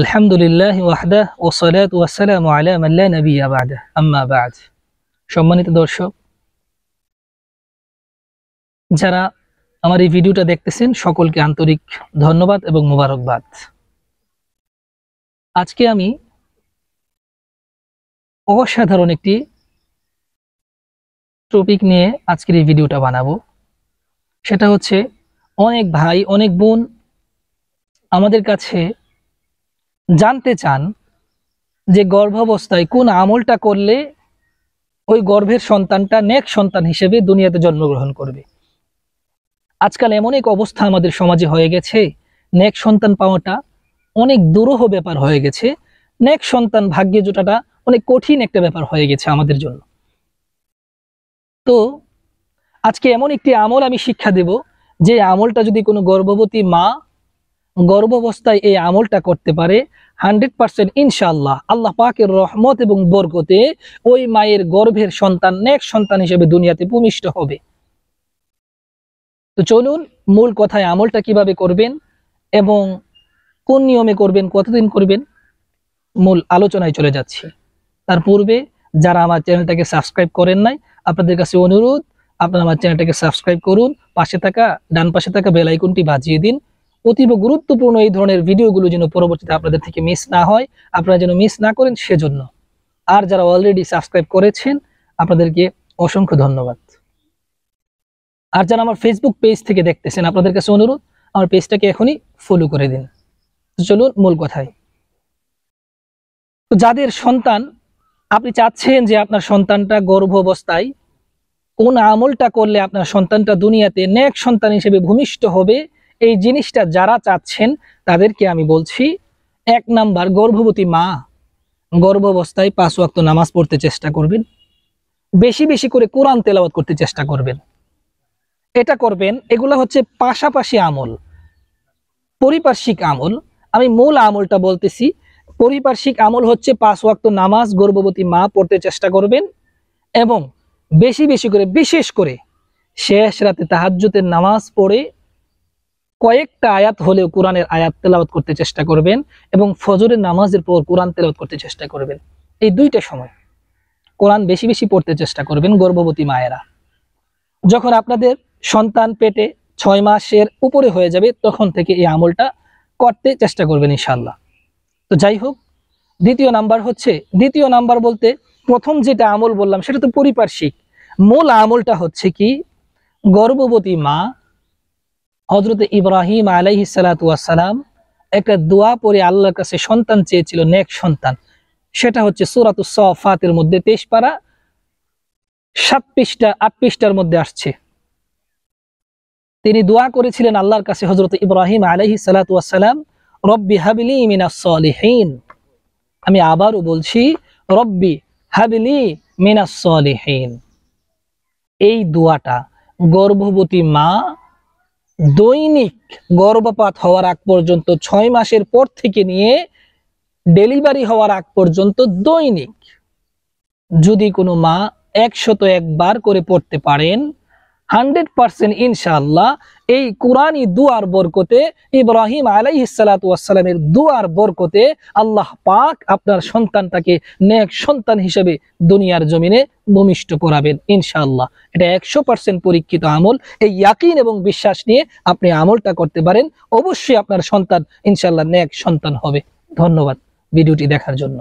আলহামদুলিল্লাহ ওয়াহদা ও সালাত ওয়াসালাম আলাম আল্লাহ নবী আবাদ আম্মা বাদ সম্মানিত দর্শক যারা আমার এই ভিডিওটা দেখতেছেন সকলকে আন্তরিক ধন্যবাদ এবং মুবারকবাদ আজকে আমি অসাধারণ একটি টপিক নিয়ে আজকের এই ভিডিওটা বানাবো সেটা হচ্ছে অনেক ভাই অনেক বোন আমাদের কাছে জানতে চান যে গর্ভাবস্থায় কোন আমলটা করলে ওই গর্ভের সন্তানটা নেক সন্তান হিসেবে দুনিয়াতে জন্মগ্রহণ করবে আজকাল এমন এক অবস্থা আমাদের সমাজে হয়ে গেছে নেক সন্তান পাওয়াটা অনেক দুরূহ ব্যাপার হয়ে গেছে নেক সন্তান ভাগ্যে জোটাটা অনেক কঠিন একটা ব্যাপার হয়ে গেছে আমাদের জন্য তো আজকে এমন একটি আমল আমি শিক্ষা দেব যে আমলটা যদি কোনো গর্ভবতী মা গর্ভাবস্থায় এই আমলটা করতে পারে হান্ড্রেড পার্সেন্ট ইনশাল্লাহ আল্লাহ পাকের রহমত এবং বরকতে ওই মায়ের গর্ভের সন্তান নেক সন্তান হিসেবে দুনিয়াতে ভূমিষ্ট হবে তো চলুন মূল কথায় আমলটা কিভাবে করবেন এবং কোন নিয়মে করবেন কতদিন করবেন মূল আলোচনায় চলে যাচ্ছি তার পূর্বে যারা আমার চ্যানেলটাকে সাবস্ক্রাইব করেন নাই আপনাদের কাছে অনুরোধ আপনারা আমার চ্যানেলটাকে সাবস্ক্রাইব করুন পাশে থাকা ডান পাশে থাকা বেলাইকুনটি বাজিয়ে দিন অতীব গুরুত্বপূর্ণ এই ধরনের ভিডিওগুলো যেন পরবর্তীতে আপনাদের থেকে মিস না হয় আপনারা যেন মিস না করেন সেজন্য আর যারা অলরেডি সাবস্ক্রাইব করেছেন আপনাদেরকে অসংখ্য ধন্যবাদ আর যারা আমার ফেসবুক পেজ থেকে দেখতেছেন আপনাদের কাছে অনুরোধ আমার পেজটাকে এখনই ফলো করে দিন চলুন মূল কথায় তো যাদের সন্তান আপনি চাচ্ছেন যে আপনার সন্তানটা গর্ভ অবস্থায় কোন আমলটা করলে আপনার সন্তানটা দুনিয়াতে নেক সন্তান হিসেবে ভূমিষ্ঠ হবে এই জিনিসটা যারা চাচ্ছেন তাদেরকে আমি বলছি এক নাম্বার গর্ভবতী মা গর্ভাবস্থায় পাঁচ ওয়াক্ত নামাজ পড়তে চেষ্টা করবেন বেশি বেশি করে কোরআন তেলাওয়াত করতে চেষ্টা করবেন এটা করবেন এগুলো হচ্ছে পাশাপাশি আমল পরিপার্শ্বিক আমল আমি মূল আমলটা বলতেছি পরিপার্শ্বিক আমল হচ্ছে পাঁচ ওয়াক্ত নামাজ গর্ভবতী মা পড়তে চেষ্টা করবেন এবং বেশি বেশি করে বিশেষ করে শেষ রাতে তাহাজ্যতের নামাজ পড়ে কয়েকটা আয়াত হলেও কোরআনের আয়াত তেলাওয়াত করতে চেষ্টা করবেন এবং ফজরের নামাজের পর কোরআন তেলাওয়াত করতে চেষ্টা করবেন এই দুইটা সময় কোরআন বেশি বেশি পড়তে চেষ্টা করবেন গর্ভবতী মায়েরা যখন আপনাদের সন্তান পেটে ছয় মাসের উপরে হয়ে যাবে তখন থেকে এই আমলটা করতে চেষ্টা করবেন ইনশাল্লাহ তো যাই হোক দ্বিতীয় নাম্বার হচ্ছে দ্বিতীয় নাম্বার বলতে প্রথম যেটা আমল বললাম সেটা তো পরিপার্শ্বিক মূল আমলটা হচ্ছে কি গর্ভবতী মা হজরত ইব্রাহিম আলাইহি সালাতাম একটা দোয়া পরে আল্লাহর কাছে সন্তান চেয়েছিল নেক সন্তান সেটা হচ্ছে সুরাত সফাতের মধ্যে তেইশ পারা সাত পৃষ্ঠা আট পৃষ্ঠার মধ্যে আসছে তিনি দোয়া করেছিলেন আল্লাহর কাছে হজরত ইব্রাহিম আলহি সালাতাম রব্বি হাবিলি মিনাসলিহীন আমি আবারও বলছি রব্বি হাবিলি মিনাসলিহীন এই দোয়াটা গর্ভবতী মা দৈনিক গর্ভপাত হওয়ার আগ পর্যন্ত ছয় মাসের পর থেকে নিয়ে ডেলিভারি হওয়ার আগ পর্যন্ত দৈনিক যদি কোনো মা একশত একবার করে পড়তে পারেন হান্ড্রেড পার্সেন্ট ইনশাল্লাহ এই কোরআনই দুয়ার বরকতে ইব্রাহিম আলাই সালাতামের দুয়ার বরকতে আল্লাহ পাক আপনার সন্তানটাকে নেক সন্তান হিসেবে দুনিয়ার জমিনে ভূমিষ্ঠ করাবেন ইনশাআল্লাহ এটা একশো পার্সেন্ট পরীক্ষিত আমল এই ইয়াকিন এবং বিশ্বাস নিয়ে আপনি আমলটা করতে পারেন অবশ্যই আপনার সন্তান ইনশাল্লাহ নেক সন্তান হবে ধন্যবাদ ভিডিওটি দেখার জন্য